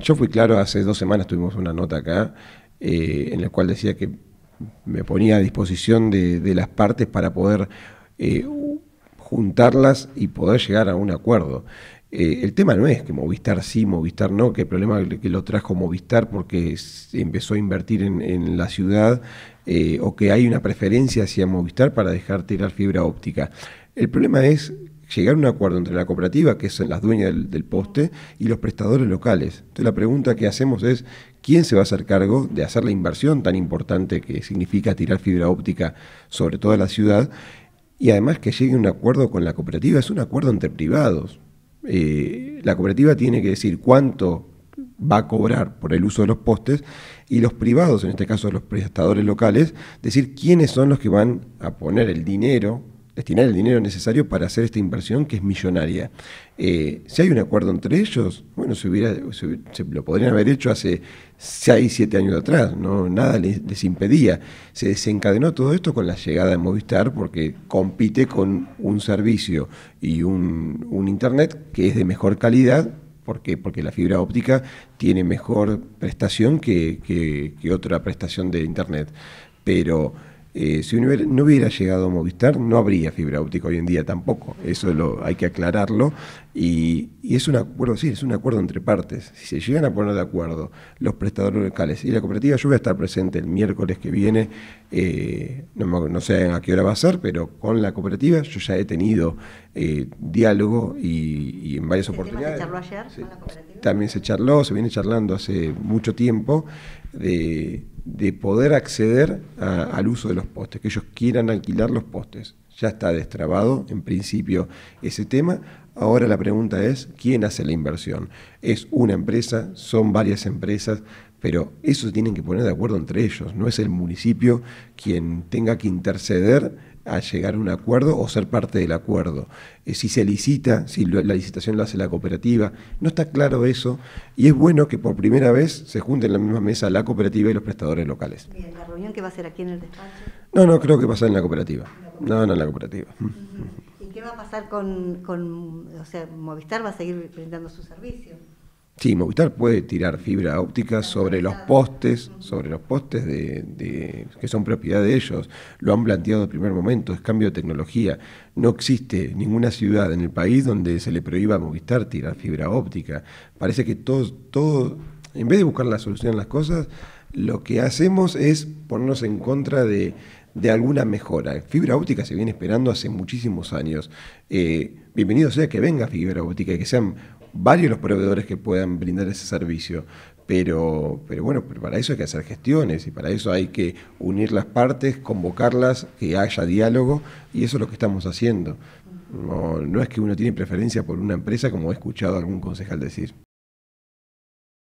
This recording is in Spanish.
Yo, fui claro, hace dos semanas tuvimos una nota acá eh, en la cual decía que me ponía a disposición de, las partes para poder eh, juntarlas y poder llegar a un acuerdo. Eh, el tema no es que Movistar sí, Movistar no, que el problema que lo trajo Movistar porque empezó a invertir en la ciudad o que hay una preferencia hacia Movistar para dejar tirar fibra óptica. El problema es llegar a un acuerdo entre la cooperativa, que son las dueñas del, poste, y los prestadores locales. Entonces la pregunta que hacemos es, ¿quién se va a hacer cargo de hacer la inversión tan importante que significa tirar fibra óptica sobre toda la ciudad? Y además que llegue un acuerdo con la cooperativa, es un acuerdo entre privados. Eh, la cooperativa tiene que decir cuánto va a cobrar por el uso de los postes y los privados, en este caso los prestadores locales, decir quiénes son los que van a poner el dinero destinar el dinero necesario para hacer esta inversión que es millonaria. Eh, si hay un acuerdo entre ellos, bueno, se, hubiera, lo podrían haber hecho hace 6, 7 años atrás, no nada les, impedía. Se desencadenó todo esto con la llegada de Movistar porque compite con un servicio y un, Internet que es de mejor calidad Porque la fibra óptica tiene mejor prestación que, que, otra prestación de Internet. Pero eh, si no hubiera llegado Movistar, no habría fibra óptica hoy en día tampoco. Eso hay que aclararlo. Y, es un acuerdo, es un acuerdo entre partes. Si se llegan a poner de acuerdo los prestadores locales y la cooperativa, yo voy a estar presente el miércoles que viene, eh, no, sé a qué hora va a ser, pero con la cooperativa yo ya he tenido eh, diálogo y, en varias oportunidades. ayer la cooperativa? también se charló, se viene charlando hace mucho tiempo, de, poder acceder al uso de los postes, que ellos quieran alquilar los postes. Ya está destrabado en principio ese tema. Ahora la pregunta es, ¿quién hace la inversión? ¿Es una empresa? ¿Son varias empresas? Pero eso se tienen que poner de acuerdo entre ellos. No es el municipio quien tenga que interceder a llegar a un acuerdo o ser parte del acuerdo. Eh, si se licita, si la licitación lo hace la cooperativa, no está claro eso y es bueno que por primera vez se junten en la misma mesa la cooperativa y los prestadores locales. en ¿la reunión que va a ser aquí en el despacho? No, no, creo que va a ser en la cooperativa. No, no en la cooperativa. ¿Y qué va a pasar con, con, o sea, Movistar va a seguir brindando su servicio? Sí, Movistar puede tirar fibra óptica sobre los postes, sobre los postes de, que son propiedad de ellos. Lo han planteado en primer momento, es cambio de tecnología. No existe ninguna ciudad en el país donde se le prohíba a Movistar tirar fibra óptica. Parece que todos, todo, en vez de buscar la solución a las cosas, lo que hacemos es ponernos en contra de, alguna mejora. Fibra óptica se viene esperando hace muchísimos años. Eh, bienvenido sea que venga fibra óptica y que sean varios los proveedores que puedan brindar ese servicio. Pero, pero bueno, para eso hay que hacer gestiones y para eso hay que unir las partes, convocarlas, que haya diálogo y eso es lo que estamos haciendo. No, es que uno tiene preferencia por una empresa como he escuchado algún concejal decir.